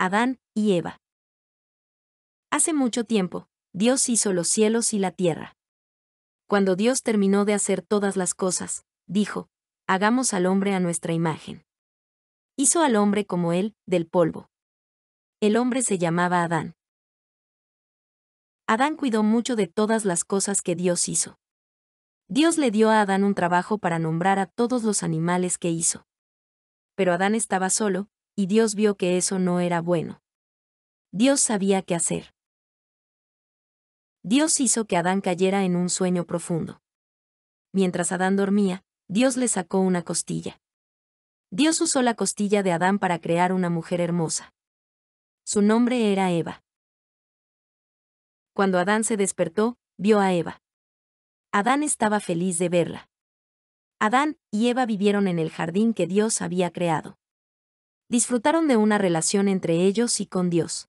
Adán y Eva. Hace mucho tiempo, Dios hizo los cielos y la tierra. Cuando Dios terminó de hacer todas las cosas, dijo, Hagamos al hombre a nuestra imagen. Hizo al hombre como él, del polvo. El hombre se llamaba Adán. Adán cuidó mucho de todas las cosas que Dios hizo. Dios le dio a Adán un trabajo para nombrar a todos los animales que hizo. Pero Adán estaba solo, y Dios vio que eso no era bueno. Dios sabía qué hacer. Dios hizo que Adán cayera en un sueño profundo. Mientras Adán dormía, Dios le sacó una costilla. Dios usó la costilla de Adán para crear una mujer hermosa. Su nombre era Eva. Cuando Adán se despertó, vio a Eva. Adán estaba feliz de verla. Adán y Eva vivieron en el jardín que Dios había creado disfrutaron de una relación entre ellos y con Dios.